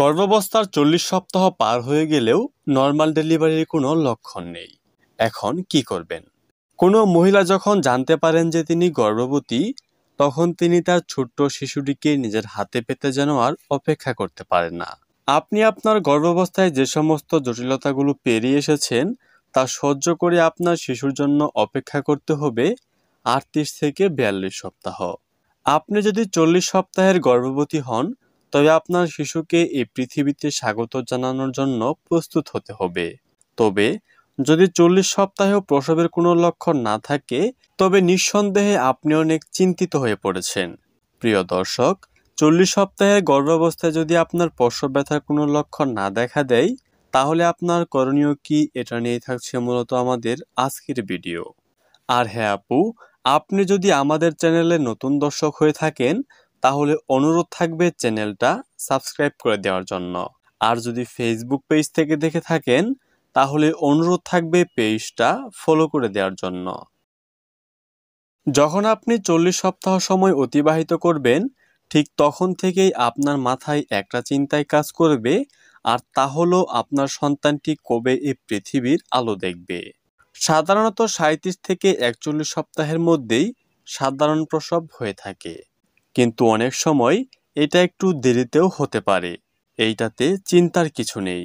গর্ভাবস্থার চল্লিশ সপ্তাহ পার হয়ে গেলেও নর্মাল ডেলিভারির কোনো লক্ষণ নেই এখন কি করবেন কোনো মহিলা যখন জানতে পারেন যে তিনি গর্ভবতী তখন তিনি তার ছোট্ট শিশুটিকে নিজের হাতে পেতে যেন আর অপেক্ষা করতে পারেন না আপনি আপনার গর্ভাবস্থায় যে সমস্ত জটিলতাগুলো পেরিয়ে এসেছেন তা সহ্য করে আপনার শিশুর জন্য অপেক্ষা করতে হবে আটত্রিশ থেকে বিয়াল্লিশ সপ্তাহ আপনি যদি চল্লিশ সপ্তাহের গর্ভবতী হন তবে আপনার শিশুকে এই পৃথিবীতে স্বাগত জানানোর জন্য প্রস্তুত হতে হবে তবে যদি চল্লিশ সপ্তাহেও প্রসবের কোনো লক্ষণ না থাকে তবে নিঃসন্দেহে আপনি অনেক চিন্তিত হয়ে পড়েছেন প্রিয় দর্শক চল্লিশ সপ্তাহের গর্ভাবস্থায় যদি আপনার প্রসব ব্যথার কোনো লক্ষণ না দেখা দেয় তাহলে আপনার করণীয় কি এটা নিয়ে থাকছে মূলত আমাদের আজকের ভিডিও আর হ্যাঁ আপু আপনি যদি আমাদের চ্যানেলে নতুন দর্শক হয়ে থাকেন তাহলে অনুরোধ থাকবে চ্যানেলটা সাবস্ক্রাইব করে দেওয়ার জন্য আর যদি ফেসবুক পেজ থেকে দেখে থাকেন তাহলে অনুরোধ থাকবে পেজটা ফলো করে দেওয়ার জন্য যখন আপনি চল্লিশ সপ্তাহ সময় অতিবাহিত করবেন ঠিক তখন থেকেই আপনার মাথায় একটা চিন্তায় কাজ করবে আর তা হলো আপনার সন্তানটি কবে এই পৃথিবীর আলো দেখবে সাধারণত সাঁত্রিশ থেকে একচল্লিশ সপ্তাহের মধ্যেই সাধারণ প্রসব হয়ে থাকে কিন্তু অনেক সময় এটা একটু দেরিতেও হতে পারে এইটাতে চিন্তার কিছু নেই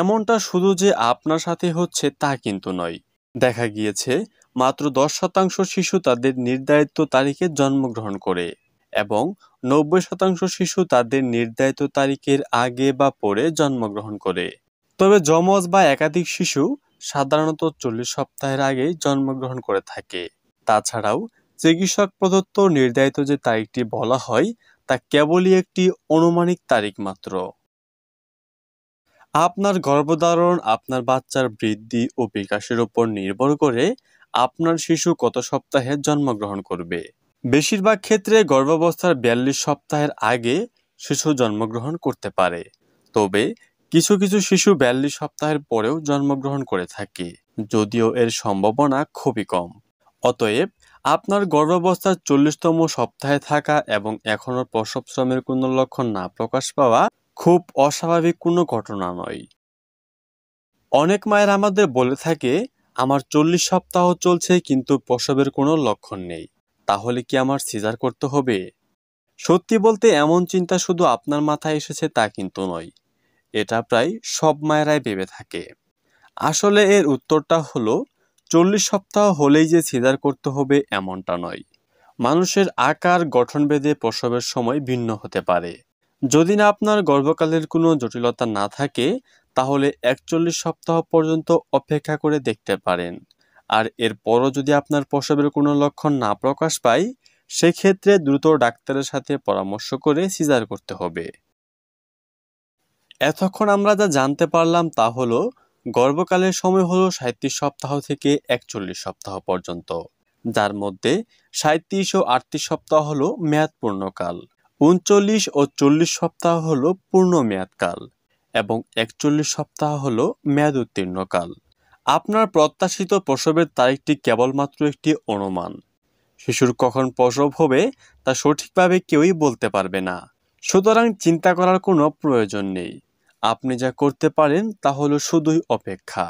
এমনটা শুধু যে আপনার সাথে হচ্ছে তা কিন্তু নয় দেখা গিয়েছে মাত্র দশ শতাংশ শিশু তাদের নির্ধারিত তারিখে জন্মগ্রহণ করে এবং নব্বই শতাংশ শিশু তাদের নির্ধারিত তারিখের আগে বা পরে জন্মগ্রহণ করে তবে যমজ বা একাধিক শিশু সাধারণত চল্লিশ সপ্তাহের আগেই জন্মগ্রহণ করে থাকে তাছাড়াও চিকিৎসক প্রদত্ত নির্ধারিত যে তারিখটি বলা হয় তা কেবলই একটি অনুমানিক তারিখ মাত্র আপনার গর্ভধারণ আপনার বাচ্চার বৃদ্ধি ও বিকাশের উপর নির্ভর করে আপনার শিশু কত সপ্তাহে জন্মগ্রহণ করবে বেশিরভাগ ক্ষেত্রে গর্ভাবস্থার বিয়াল্লিশ সপ্তাহের আগে শিশু জন্মগ্রহণ করতে পারে তবে কিছু কিছু শিশু বিয়াল্লিশ সপ্তাহের পরেও জন্মগ্রহণ করে থাকে যদিও এর সম্ভাবনা খুবই কম অতএব আপনার গর্ভাবস্থার চল্লিশতম সপ্তাহে থাকা এবং এখনও শ্রমের কোনো লক্ষণ না প্রকাশ পাওয়া খুব অস্বাভাবিক কোনো ঘটনা নয় অনেক মায়ের আমাদের বলে থাকে আমার চল্লিশ সপ্তাহ চলছে কিন্তু প্রসবের কোনো লক্ষণ নেই তাহলে কি আমার সিজার করতে হবে সত্যি বলতে এমন চিন্তা শুধু আপনার মাথায় এসেছে তা কিন্তু নয় এটা প্রায় সব মায়েরাই ভেবে থাকে আসলে এর উত্তরটা হলো চল্লিশ সপ্তাহ হলেই যে সিজার করতে হবে এমনটা নয় মানুষের আকার গঠনভেদে প্রসবের সময় ভিন্ন হতে পারে যদি না আপনার গর্ভকালের কোনো জটিলতা না থাকে তাহলে একচল্লিশ সপ্তাহ পর্যন্ত অপেক্ষা করে দেখতে পারেন আর এরপরও যদি আপনার প্রসবের কোনো লক্ষণ না প্রকাশ পায় সেক্ষেত্রে দ্রুত ডাক্তারের সাথে পরামর্শ করে সিজার করতে হবে এতক্ষণ আমরা যা জানতে পারলাম তা হলো গর্ভকালের সময় হলো সাঁত্রিশ সপ্তাহ থেকে একচল্লিশ সপ্তাহ পর্যন্ত যার মধ্যে সাঁত্রিশ ও আটত্রিশ সপ্তাহ হলো মেয়াদ পূর্ণকাল উনচল্লিশ ও চল্লিশ সপ্তাহ হলো পূর্ণ মেয়াদকাল এবং একচল্লিশ সপ্তাহ হলো মেয়াদ উত্তীর্ণকাল আপনার প্রত্যাশিত প্রসবের তারিখটি কেবলমাত্র একটি অনুমান শিশুর কখন প্রসব হবে তা সঠিকভাবে কেউই বলতে পারবে না সুতরাং চিন্তা করার কোনো প্রয়োজন নেই আপনি যা করতে পারেন তা হলো শুধুই অপেক্ষা